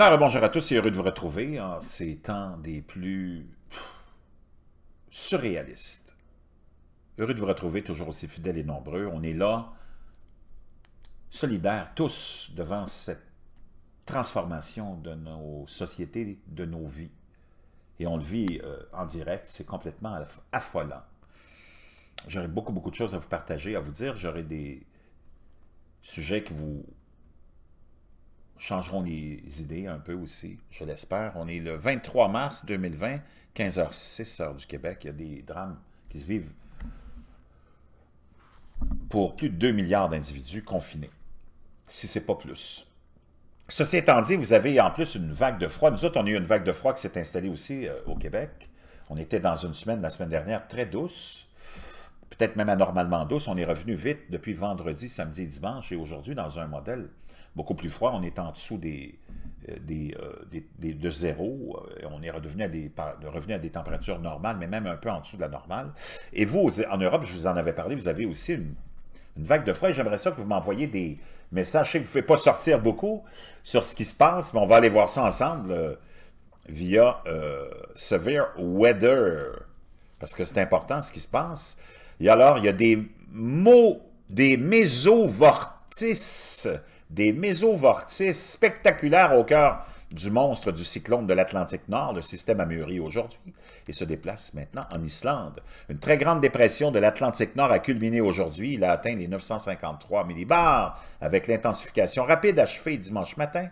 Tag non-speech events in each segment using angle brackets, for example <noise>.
Euh, bonjour à tous et heureux de vous retrouver en ces temps des plus surréalistes. Heureux de vous retrouver, toujours aussi fidèles et nombreux. On est là, solidaires tous devant cette transformation de nos sociétés, de nos vies. Et on le vit euh, en direct, c'est complètement affolant. J'aurais beaucoup, beaucoup de choses à vous partager, à vous dire. J'aurais des sujets qui vous changeront les idées un peu aussi, je l'espère. On est le 23 mars 2020, 15h06 heure du Québec. Il y a des drames qui se vivent pour plus de 2 milliards d'individus confinés, si ce n'est pas plus. Ceci étant dit, vous avez en plus une vague de froid. Nous autres, on a eu une vague de froid qui s'est installée aussi euh, au Québec. On était dans une semaine, la semaine dernière, très douce peut-être même anormalement douce. On est revenu vite depuis vendredi, samedi et dimanche, et aujourd'hui, dans un modèle beaucoup plus froid, on est en dessous des, euh, euh, des, des, de zéro, euh, on est à des, revenu à des températures normales, mais même un peu en dessous de la normale. Et vous, en Europe, je vous en avais parlé, vous avez aussi une, vague de froid, j'aimerais ça que vous m'envoyiez des messages. Je sais que vous ne pouvez pas sortir beaucoup sur ce qui se passe, mais on va aller voir ça ensemble via Severe Weather parce que c'est important ce qui se passe. Et alors, il y a des mots, des mésovortices, des mésovortices spectaculaires au cœur du monstre du cyclone de l'Atlantique Nord, le système mûri aujourd'hui, et se déplace maintenant en Islande. Une très grande dépression de l'Atlantique Nord a culminé aujourd'hui. Il a atteint les 953 millibars avec l'intensification rapide achevée dimanche matin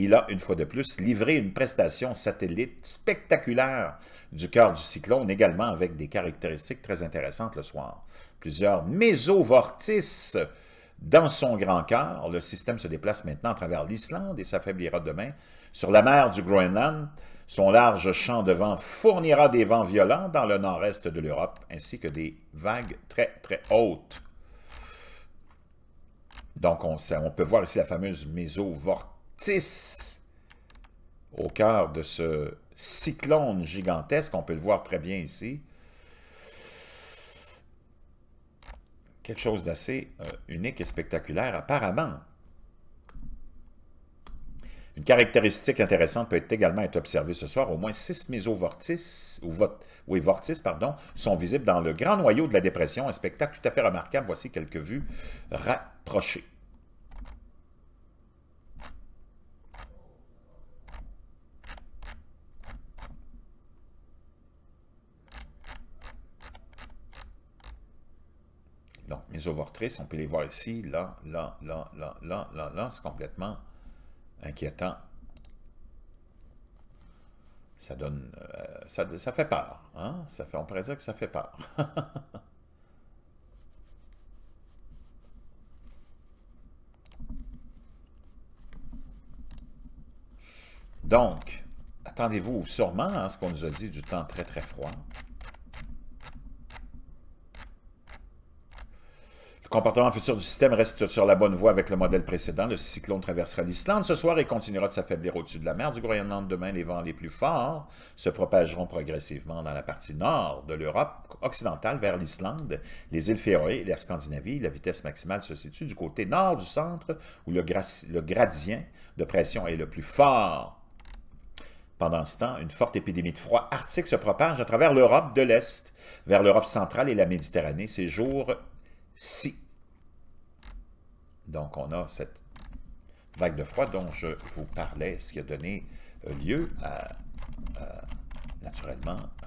il a une fois de plus livré une prestation satellite spectaculaire du cœur du cyclone, également avec des caractéristiques très intéressantes le soir. Plusieurs mésovortices dans son grand cœur. Le système se déplace maintenant à travers l'Islande et s'affaiblira demain. Sur la mer du Groenland, son large champ de vent fournira des vents violents dans le nord-est de l'Europe, ainsi que des vagues très, très hautes. Donc, on, on peut voir ici la fameuse mésovortice au cœur de ce cyclone gigantesque. On peut le voir très bien ici. Quelque chose d'assez euh, unique et spectaculaire, apparemment. Une caractéristique intéressante peut également être observée ce soir. Au moins six mésovortices, ou vortices, pardon, sont visibles dans le grand noyau de la dépression. Un spectacle tout à fait remarquable. Voici quelques vues rapprochées. Donc, mes ovortrices, on peut les voir ici, là, là, là, là, là, là, là. C'est complètement inquiétant. Ça donne... Euh, ça, fait peur. Hein? Ça fait, on pourrait dire que ça fait peur. <laughs> Donc, attendez-vous sûrement à ce qu'on nous a dit du temps très très froid. Le comportement futur du système reste sur la bonne voie avec le modèle précédent. Le cyclone traversera l'Islande ce soir et continuera de s'affaiblir au-dessus de la mer du Groenland demain. Les vents les plus forts se propageront progressivement dans la partie nord de l'Europe occidentale vers l'Islande, les îles Féroé et la Scandinavie. La vitesse maximale se situe du côté nord du centre où le, le gradient de pression est le plus fort. Pendant ce temps, une forte épidémie de froid arctique se propage à travers l'Europe de l'Est, vers l'Europe centrale et la Méditerranée. Ces jours si. Donc, on a cette vague de froid dont je vous parlais, ce qui a donné euh, lieu à, naturellement, euh,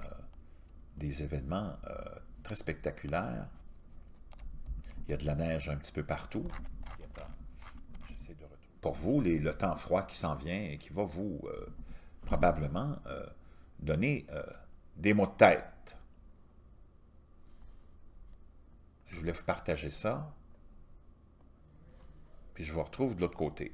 des événements euh, très spectaculaires. Il y a de la neige un petit peu partout. Pour vous, le temps froid qui s'en vient et qui va vous, probablement, donner des mots de tête. voulais vous partager ça. Puis je vous retrouve de l'autre côté.